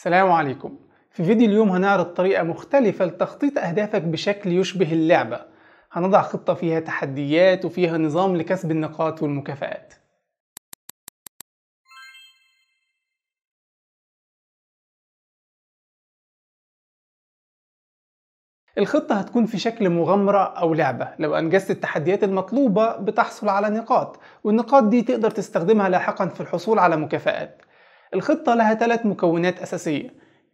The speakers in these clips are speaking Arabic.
السلام عليكم في فيديو اليوم هنعرض طريقة مختلفة لتخطيط أهدافك بشكل يشبه اللعبة هنضع خطة فيها تحديات وفيها نظام لكسب النقاط والمكافآت الخطة هتكون في شكل مغامرة أو لعبة لو أنجزت التحديات المطلوبة بتحصل على نقاط والنقاط دي تقدر تستخدمها لاحقا في الحصول على مكافآت الخطة لها ثلاث مكونات أساسية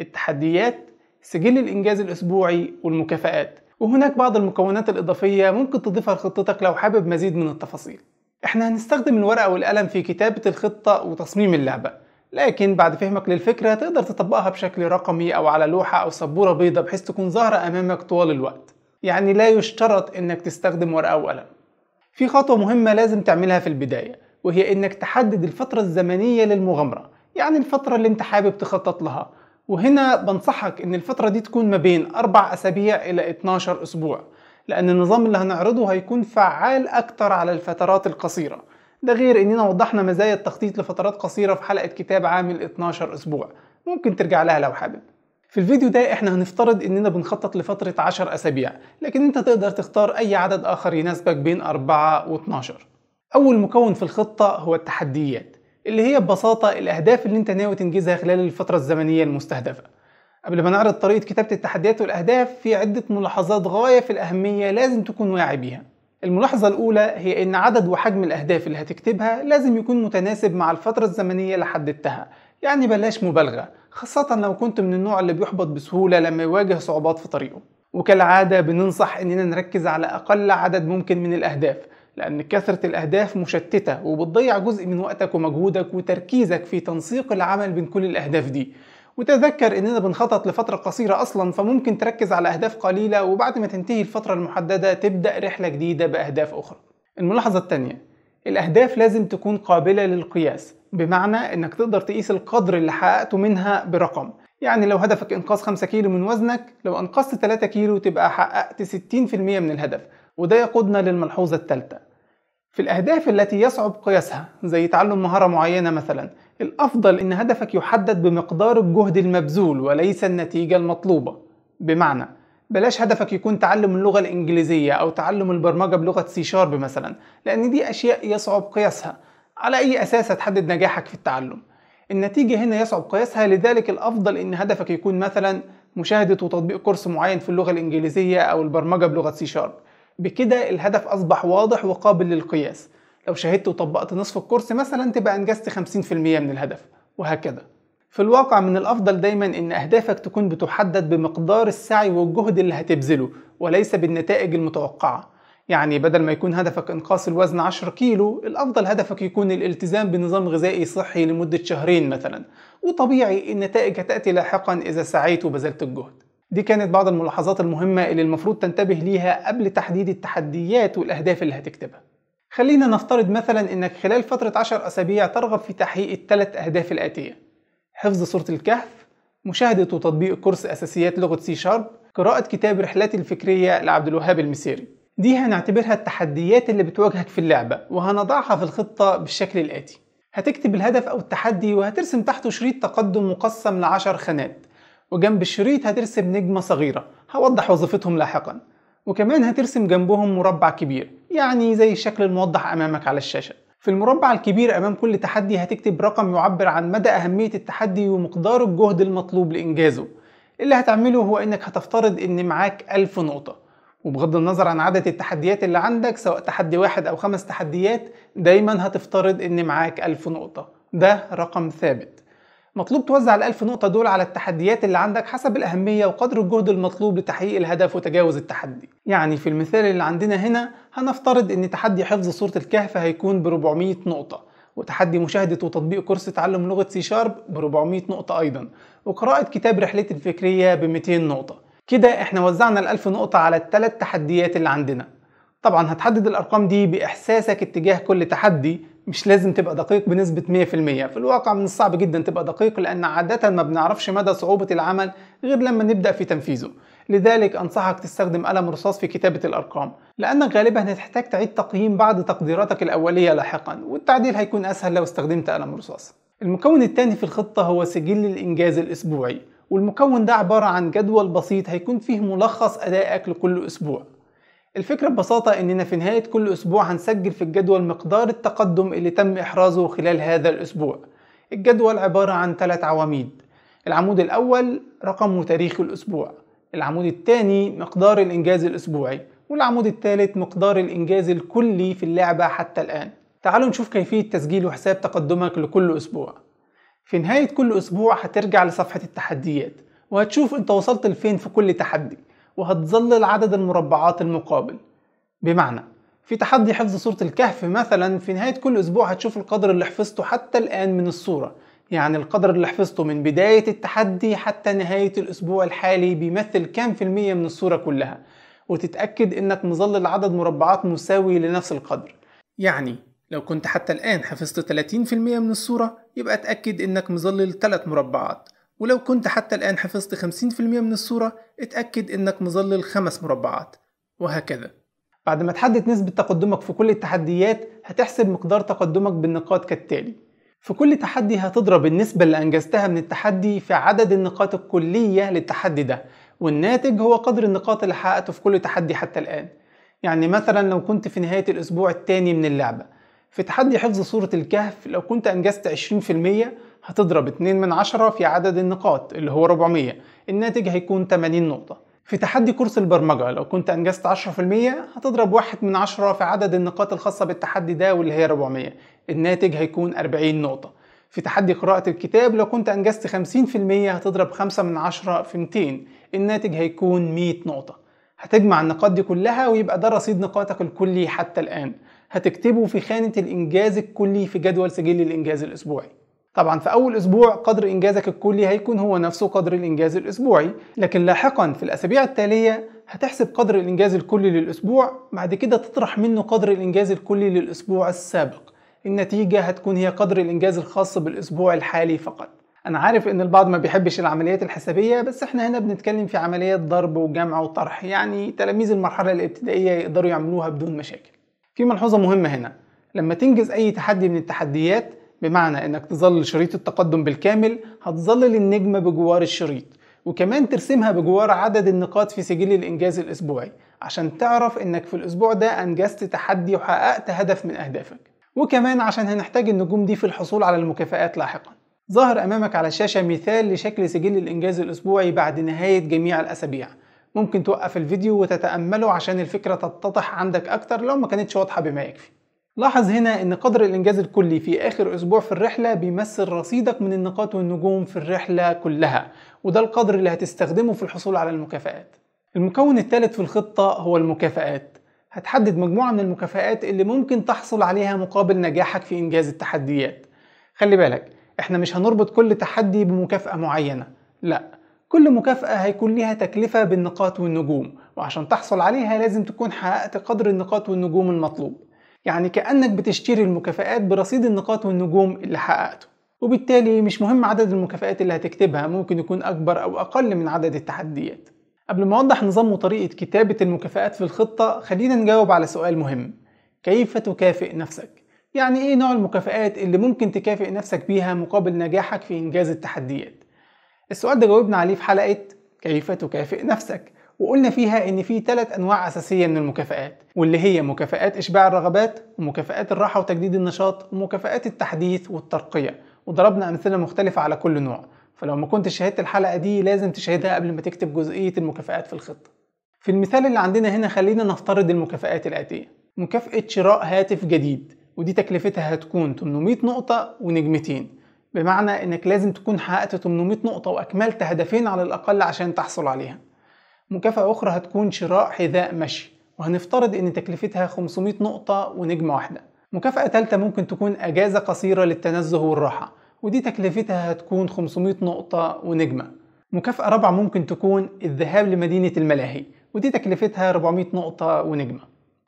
التحديات سجل الإنجاز الأسبوعي والمكافآت وهناك بعض المكونات الإضافية ممكن تضيفها لخطتك لو حابب مزيد من التفاصيل احنا هنستخدم الورقة والقلم في كتابة الخطة وتصميم اللعبة لكن بعد فهمك للفكرة تقدر تطبقها بشكل رقمي أو على لوحة أو سبورة بيضة بحيث تكون ظاهرة أمامك طوال الوقت يعني لا يشترط إنك تستخدم ورقة وقلم في خطوة مهمة لازم تعملها في البداية وهي إنك تحدد الفترة الزمنية للمغامرة يعني الفترة اللي انت حابب تخطط لها وهنا بنصحك ان الفترة دي تكون ما بين اربع اسابيع الى 12 اسبوع لان النظام اللي هنعرضه هيكون فعال اكتر على الفترات القصيرة ده غير اننا وضحنا مزايا التخطيط لفترات قصيرة في حلقة كتاب عامل 12 اسبوع ممكن ترجع لها لو حابب في الفيديو ده احنا هنفترض اننا بنخطط لفترة 10 اسابيع لكن انت تقدر تختار اي عدد اخر يناسبك بين 4 و 12 اول مكون في الخطة هو التحديات اللي هي ببساطة الأهداف اللي أنت ناوي تنجزها خلال الفترة الزمنية المستهدفة قبل ما نعرض طريقة كتابة التحديات والأهداف في عدة ملاحظات غاية في الأهمية لازم تكون واعي بيها الملاحظة الأولى هي إن عدد وحجم الأهداف اللي هتكتبها لازم يكون متناسب مع الفترة الزمنية اللي حددتها يعني بلاش مبالغة خاصة لو كنت من النوع اللي بيحبط بسهولة لما يواجه صعوبات في طريقه وكالعادة بننصح إننا نركز على أقل عدد ممكن من الأهداف لأن كثرة الأهداف مشتتة وبتضيع جزء من وقتك ومجهودك وتركيزك في تنسيق العمل بين كل الأهداف دي وتذكر اننا بنخطط لفترة قصيرة اصلا فممكن تركز على اهداف قليلة وبعد ما تنتهي الفترة المحددة تبدأ رحلة جديدة باهداف اخرى. الملاحظة الثانية الاهداف لازم تكون قابلة للقياس بمعنى انك تقدر تقيس القدر اللي حققته منها برقم يعني لو هدفك انقاذ 5 كيلو من وزنك لو انقذت 3 كيلو تبقى حققت 60% من الهدف وده يقودنا للملحوظة الثالثة في الأهداف التي يصعب قياسها زي تعلم مهارة معينة مثلا الأفضل إن هدفك يحدد بمقدار الجهد المبذول وليس النتيجة المطلوبة بمعنى بلاش هدفك يكون تعلم اللغة الإنجليزية أو تعلم البرمجة بلغة سي شارب مثلا لأن دي أشياء يصعب قياسها على أي أساس هتحدد نجاحك في التعلم النتيجة هنا يصعب قياسها لذلك الأفضل إن هدفك يكون مثلا مشاهدة وتطبيق كورس معين في اللغة الإنجليزية أو البرمجة بلغة سي شارب بكده الهدف أصبح واضح وقابل للقياس لو شاهدت وطبقت نصف الكورس مثلا تبقى أنجزت 50% من الهدف وهكذا في الواقع من الأفضل دايما إن أهدافك تكون بتحدد بمقدار السعي والجهد اللي هتبذله وليس بالنتائج المتوقعة يعني بدل ما يكون هدفك إنقاص الوزن 10 كيلو الأفضل هدفك يكون الالتزام بنظام غذائي صحي لمدة شهرين مثلا وطبيعي النتائج هتأتي لاحقا إذا سعيت وبذلت الجهد دي كانت بعض الملاحظات المهمة اللي المفروض تنتبه ليها قبل تحديد التحديات والأهداف اللي هتكتبها خلينا نفترض مثلا انك خلال فترة 10 أسابيع ترغب في تحقيق الثلاث أهداف الآتية حفظ سورة الكهف مشاهدة وتطبيق كورس أساسيات لغة سي شارب قراءة كتاب رحلاتي الفكرية لعبد الوهاب المسيري دي هنعتبرها التحديات اللي بتواجهك في اللعبة وهنضعها في الخطة بالشكل الآتي هتكتب الهدف أو التحدي وهترسم تحته شريط تقدم مقسم لعشر خانات وجنب الشريط هترسم نجمة صغيرة هوضح وظيفتهم لاحقا وكمان هترسم جنبهم مربع كبير يعني زي الشكل الموضح أمامك على الشاشة في المربع الكبير أمام كل تحدي هتكتب رقم يعبر عن مدى أهمية التحدي ومقدار الجهد المطلوب لإنجازه اللي هتعمله هو إنك هتفترض إن معاك ألف نقطة وبغض النظر عن عدد التحديات اللي عندك سواء تحدي واحد أو خمس تحديات دايما هتفترض إن معاك ألف نقطة ده رقم ثابت مطلوب توزع ال1000 نقطة دول على التحديات اللي عندك حسب الأهمية وقدر الجهد المطلوب لتحقيق الهدف وتجاوز التحدي يعني في المثال اللي عندنا هنا هنفترض أن تحدي حفظ صورة الكهف هيكون ب 400 نقطة وتحدي مشاهدة وتطبيق كورس تعلم لغة سي شارب ب 400 نقطة أيضا وقراءة كتاب رحلتي الفكرية ب 200 نقطة كده احنا وزعنا ال1000 نقطة على الثلاث تحديات اللي عندنا طبعا هتحدد الأرقام دي بإحساسك اتجاه كل تحدي مش لازم تبقى دقيق بنسبة 100% في الواقع من الصعب جدا تبقى دقيق لأن عادة ما بنعرفش مدى صعوبة العمل غير لما نبدأ في تنفيذه لذلك أنصحك تستخدم قلم رصاص في كتابة الأرقام لأنك غالبا هتحتاج تعيد تقييم بعض تقديراتك الأولية لاحقا والتعديل هيكون أسهل لو استخدمت قلم رصاص المكون الثاني في الخطة هو سجل الإنجاز الأسبوعي والمكون ده عبارة عن جدول بسيط هيكون فيه ملخص أدائك لكل أسبوع الفكرة ببساطة اننا في نهاية كل اسبوع هنسجل في الجدول مقدار التقدم اللي تم احرازه خلال هذا الاسبوع الجدول عبارة عن ثلاث عواميد العمود الاول رقم وتاريخ الاسبوع العمود الثاني مقدار الانجاز الاسبوعي والعمود الثالث مقدار الانجاز الكلي في اللعبة حتى الان تعالوا نشوف كيفية تسجيل وحساب تقدمك لكل اسبوع في نهاية كل اسبوع هترجع لصفحة التحديات وهتشوف انت وصلت لفين في كل تحدي وهتظل العدد المربعات المقابل بمعنى في تحدي حفظ صورة الكهف مثلا في نهاية كل أسبوع هتشوف القدر اللي حفظته حتى الآن من الصورة يعني القدر اللي حفظته من بداية التحدي حتى نهاية الأسبوع الحالي بيمثل كام في المية من الصورة كلها وتتأكد إنك مظلل عدد مربعات مساوي لنفس القدر يعني لو كنت حتى الآن حفظت 30% من الصورة يبقى اتأكد إنك مظلل 3 مربعات ولو كنت حتى الآن حفظت 50% من الصورة اتأكد إنك مظلل خمس مربعات وهكذا بعد ما تحدد نسبة تقدمك في كل التحديات هتحسب مقدار تقدمك بالنقاط كالتالي في كل تحدي هتضرب النسبة اللي أنجزتها من التحدي في عدد النقاط الكلية للتحدي ده والناتج هو قدر النقاط اللي حققته في كل تحدي حتى الآن يعني مثلا لو كنت في نهاية الأسبوع التاني من اللعبة في تحدي حفظ صورة الكهف لو كنت أنجزت 20% هتضرب 2 من 10 في عدد النقاط اللي هو 400 الناتج هيكون 80 نقطة في تحدي كورس البرمجة لو كنت أنجزت 10% هتضرب 1 من 10 في عدد النقاط الخاصة بالتحدي ده واللي هي 400 الناتج هيكون 40 نقطة في تحدي قراءة الكتاب لو كنت أنجزت 50% هتضرب 5 من 10 في 200 الناتج هيكون 100 نقطة هتجمع النقاط دي كلها ويبقى ده رصيد نقاطك الكلي حتى الآن هتكتبه في خانة الإنجاز الكلي في جدول سجل الإنجاز الأسبوعي طبعا في أول أسبوع قدر إنجازك الكلي هيكون هو نفسه قدر الإنجاز الأسبوعي لكن لاحقا في الأسابيع التالية هتحسب قدر الإنجاز الكلي للأسبوع بعد كده تطرح منه قدر الإنجاز الكلي للأسبوع السابق النتيجة هتكون هي قدر الإنجاز الخاص بالأسبوع الحالي فقط أنا عارف إن البعض ما بيحبش العمليات الحسابية بس إحنا هنا بنتكلم في عمليات ضرب وجمع وطرح يعني تلاميذ المرحلة الابتدائية يقدروا يعملوها بدون مشاكل في ملحوظة مهمة هنا لما تنجز أي تحدي من التحديات بمعنى انك تظلل شريط التقدم بالكامل هتظلل النجمة بجوار الشريط وكمان ترسمها بجوار عدد النقاط في سجل الإنجاز الأسبوعي عشان تعرف إنك في الأسبوع ده أنجزت تحدي وحققت هدف من أهدافك وكمان عشان هنحتاج النجوم دي في الحصول على المكافآت لاحقا ظهر أمامك على الشاشة مثال لشكل سجل الإنجاز الأسبوعي بعد نهاية جميع الأسابيع ممكن توقف الفيديو وتتأمله عشان الفكرة تتضح عندك أكتر لو ما كانتش واضحة بما يكفي لاحظ هنا ان قدر الانجاز الكلي في اخر اسبوع في الرحلة بيمثل رصيدك من النقاط والنجوم في الرحلة كلها وده القدر اللي هتستخدمه في الحصول على المكافآت المكون الثالث في الخطة هو المكافآت هتحدد مجموعة من المكافآت اللي ممكن تحصل عليها مقابل نجاحك في انجاز التحديات خلي بالك احنا مش هنربط كل تحدي بمكافأة معينة لا كل مكافأة هيكون ليها تكلفة بالنقاط والنجوم وعشان تحصل عليها لازم تكون حققت قدر النقاط والنجوم المطلوب يعني كأنك بتشتري المكافآت برصيد النقاط والنجوم اللي حققته وبالتالي مش مهم عدد المكافآت اللي هتكتبها ممكن يكون أكبر أو أقل من عدد التحديات قبل ما أوضح نظام وطريقة كتابة المكافآت في الخطة خلينا نجاوب على سؤال مهم كيف تكافئ نفسك؟ يعني إيه نوع المكافآت اللي ممكن تكافئ نفسك بيها مقابل نجاحك في إنجاز التحديات؟ السؤال ده جاوبنا عليه في حلقة كيف تكافئ نفسك وقلنا فيها ان في ثلاث انواع اساسيه من المكافآت واللي هي مكافآت اشباع الرغبات ومكافآت الراحه وتجديد النشاط ومكافآت التحديث والترقيه وضربنا امثله مختلفه على كل نوع فلو ما كنتش شاهدت الحلقه دي لازم تشاهدها قبل ما تكتب جزئيه المكافآت في الخطه في المثال اللي عندنا هنا خلينا نفترض المكافآت الاتيه مكافاه شراء هاتف جديد ودي تكلفتها هتكون 800 نقطه ونجمتين بمعنى انك لازم تكون حققت 800 نقطه واكملت هدفين على الاقل عشان تحصل عليها مكافأة أخرى هتكون شراء حذاء مشي وهنفترض إن تكلفتها 500 نقطة ونجمة واحدة مكافأة ثالثة ممكن تكون أجازة قصيرة للتنزه والراحة ودي تكلفتها هتكون 500 نقطة ونجمة مكافأة رابعة ممكن تكون الذهاب لمدينة الملاهي ودي تكلفتها 400 نقطة ونجمة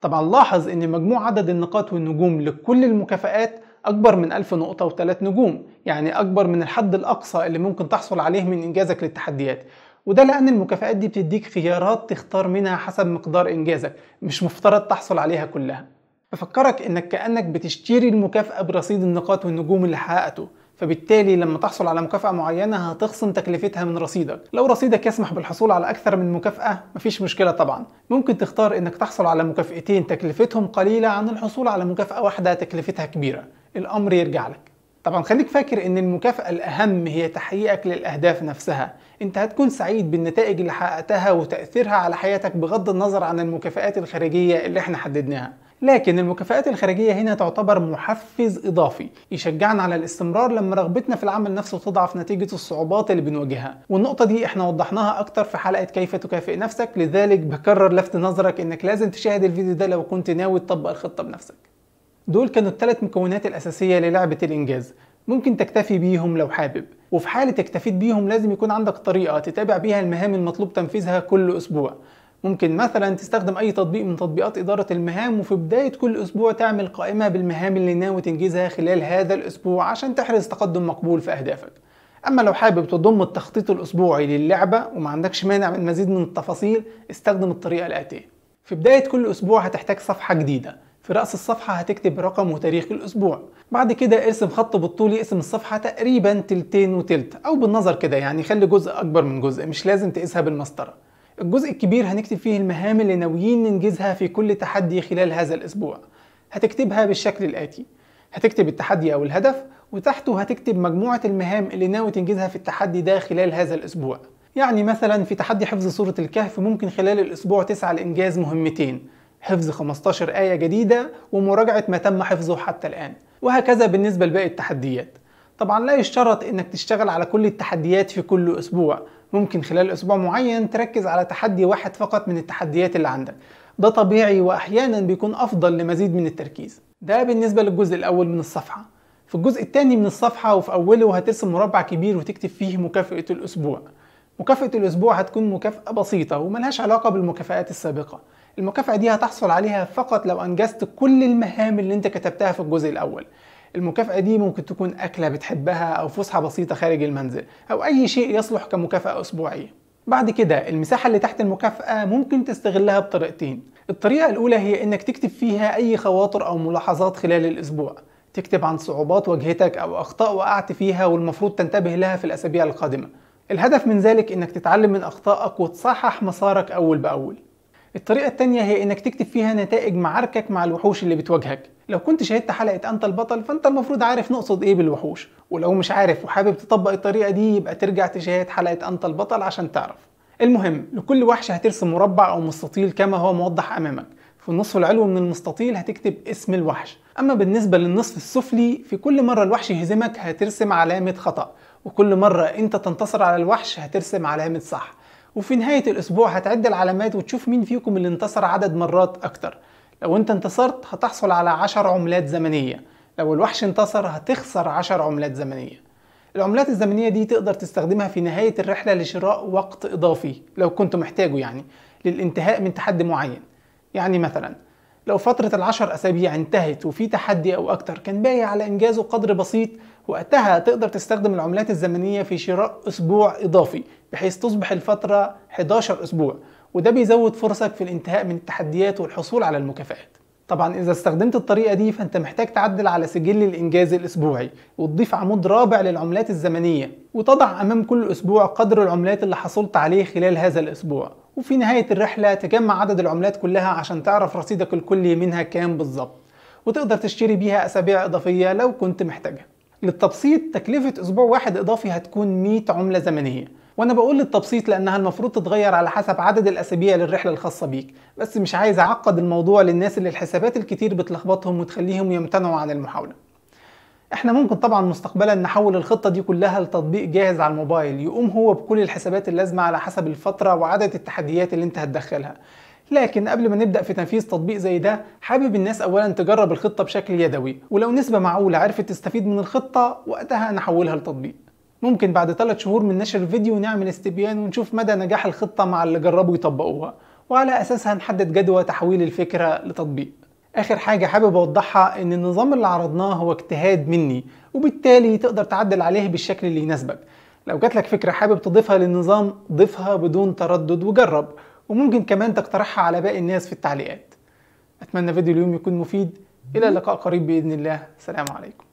طبعا لاحظ ان مجموع عدد النقاط والنجوم لكل المكافآت أكبر من 1000 نقطة و3 نجوم يعني أكبر من الحد الأقصى اللي ممكن تحصل عليه من إنجازك للتحديات وده لأن المكافآت دي بتديك خيارات تختار منها حسب مقدار إنجازك مش مفترض تحصل عليها كلها بفكرك إنك كأنك بتشتري المكافأة برصيد النقاط والنجوم اللي حققته فبالتالي لما تحصل على مكافأة معينة هتخصم تكلفتها من رصيدك لو رصيدك يسمح بالحصول على أكثر من مكافأة مفيش مشكلة طبعا ممكن تختار إنك تحصل على مكافأتين تكلفتهم قليلة عن الحصول على مكافأة واحدة تكلفتها كبيرة الأمر يرجع لك طبعا خليك فاكر ان المكافأة الأهم هي تحقيقك للأهداف نفسها انت هتكون سعيد بالنتائج اللي حققتها وتأثيرها على حياتك بغض النظر عن المكافآت الخارجية اللي احنا حددناها لكن المكافآت الخارجية هنا تعتبر محفز إضافي يشجعنا على الاستمرار لما رغبتنا في العمل نفسه تضعف نتيجة الصعوبات اللي بنواجهها والنقطة دي احنا وضحناها أكتر في حلقة كيف تكافئ نفسك لذلك بكرر لفت نظرك إنك لازم تشاهد الفيديو ده لو كنت ناوي تطبق الخطة بنفسك دول كانوا الثلاث مكونات الأساسية للعبة الإنجاز ممكن تكتفي بيهم لو حابب وفي حالة اكتفيت بيهم لازم يكون عندك طريقة تتابع بيها المهام المطلوب تنفيذها كل أسبوع ممكن مثلا تستخدم أي تطبيق من تطبيقات إدارة المهام وفي بداية كل أسبوع تعمل قائمة بالمهام اللي ناوي تنجزها خلال هذا الأسبوع عشان تحرز تقدم مقبول في أهدافك أما لو حابب تضم التخطيط الأسبوعي للعبة وما عندكش مانع من مزيد من التفاصيل استخدم الطريقة الآتية في بداية كل أسبوع هتحتاج صفحة جديدة في رأس الصفحة هتكتب رقم وتاريخ الأسبوع بعد كده ارسم خط بالطول يقسم الصفحة تقريبا تلتين وتلت أو بالنظر كده يعني خلي جزء أكبر من جزء مش لازم تقيسها بالمسطرة الجزء الكبير هنكتب فيه المهام اللي ناويين ننجزها في كل تحدي خلال هذا الأسبوع هتكتبها بالشكل الآتي هتكتب التحدي أو الهدف وتحته هتكتب مجموعة المهام اللي ناوي تنجزها في التحدي ده خلال هذا الأسبوع يعني مثلا في تحدي حفظ سورة الكهف ممكن خلال الأسبوع تسعى لإنجاز مهمتين حفظ 15 آية جديدة ومراجعة ما تم حفظه حتى الآن وهكذا بالنسبة لباقي التحديات طبعا لا يشترط انك تشتغل على كل التحديات في كل اسبوع ممكن خلال اسبوع معين تركز على تحدي واحد فقط من التحديات اللي عندك ده طبيعي واحيانا بيكون افضل لمزيد من التركيز ده بالنسبه للجزء الاول من الصفحه في الجزء الثاني من الصفحه وفي اوله هترسم مربع كبير وتكتب فيه مكافاه الاسبوع مكافاه الاسبوع هتكون مكافاه بسيطه وملهاش علاقه بالمكافآت السابقه المكافأة دي هتحصل عليها فقط لو أنجزت كل المهام اللي أنت كتبتها في الجزء الأول المكافأة دي ممكن تكون أكلة بتحبها أو فسحة بسيطة خارج المنزل أو أي شيء يصلح كمكافأة أسبوعية بعد كده المساحة اللي تحت المكافأة ممكن تستغلها بطريقتين الطريقة الأولى هي إنك تكتب فيها أي خواطر أو ملاحظات خلال الأسبوع تكتب عن صعوبات واجهتك أو أخطاء وقعت فيها والمفروض تنتبه لها في الأسابيع القادمة الهدف من ذلك إنك تتعلم من أخطائك وتصحح مسارك أول بأول الطريقة التانية هي انك تكتب فيها نتائج معاركك مع الوحوش اللي بتواجهك لو كنت شاهدت حلقة انت البطل فانت المفروض عارف نقصد ايه بالوحوش ولو مش عارف وحابب تطبق الطريقة دي يبقى ترجع تشاهد حلقة انت البطل عشان تعرف المهم لكل وحش هترسم مربع او مستطيل كما هو موضح امامك في النصف العلوي من المستطيل هتكتب اسم الوحش اما بالنسبة للنصف السفلي في كل مرة الوحش يهزمك هترسم علامة خطأ وكل مرة انت تنتصر على الوحش هترسم علامة صح وفي نهاية الأسبوع هتعد العلامات وتشوف مين فيكم اللي انتصر عدد مرات أكتر لو أنت انتصرت هتحصل على عشر عملات زمنية لو الوحش انتصر هتخسر عشر عملات زمنية العملات الزمنية دي تقدر تستخدمها في نهاية الرحلة لشراء وقت إضافي لو كنت محتاجه يعني للانتهاء من تحدي معين يعني مثلا لو فترة العشر أسابيع انتهت وفي تحدي أو أكتر كان باقي على إنجازه قدر بسيط وقتها تقدر تستخدم العملات الزمنية في شراء أسبوع إضافي بحيث تصبح الفترة 11 أسبوع وده بيزود فرصك في الانتهاء من التحديات والحصول على المكافآت طبعا إذا استخدمت الطريقة دي فأنت محتاج تعدل على سجل الإنجاز الأسبوعي وتضيف عمود رابع للعملات الزمنية وتضع أمام كل أسبوع قدر العملات اللي حصلت عليه خلال هذا الأسبوع وفي نهاية الرحلة تجمع عدد العملات كلها عشان تعرف رصيدك الكلي منها كام بالظبط وتقدر تشتري بيها أسابيع إضافية لو كنت محتاجها للتبسيط تكلفة أسبوع واحد إضافي هتكون 100 عملة زمنية وانا بقول للتبسيط لانها المفروض تتغير على حسب عدد الاسابيع للرحله الخاصه بيك بس مش عايز اعقد الموضوع للناس اللي الحسابات الكتير بتلخبطهم وتخليهم يمتنعوا عن المحاوله احنا ممكن طبعا مستقبلا نحول الخطه دي كلها لتطبيق جاهز على الموبايل يقوم هو بكل الحسابات اللازمه على حسب الفتره وعدد التحديات اللي انت هتدخلها لكن قبل ما نبدأ في تنفيذ تطبيق زي ده حابب الناس أولا تجرب الخطة بشكل يدوي ولو نسبة معقولة عرفت تستفيد من الخطة وقتها نحولها لتطبيق ممكن بعد 3 شهور من نشر الفيديو نعمل استبيان ونشوف مدى نجاح الخطة مع اللي جربوا يطبقوها وعلى أساسها نحدد جدوى تحويل الفكرة لتطبيق آخر حاجة حابب أوضحها إن النظام اللي عرضناه هو اجتهاد مني وبالتالي تقدر تعدل عليه بالشكل اللي يناسبك لو جاتلك فكرة حابب تضيفها للنظام ضيفها بدون تردد وجرب وممكن كمان تقترحها على باقي الناس في التعليقات أتمنى فيديو اليوم يكون مفيد إلى اللقاء قريب بإذن الله سلام عليكم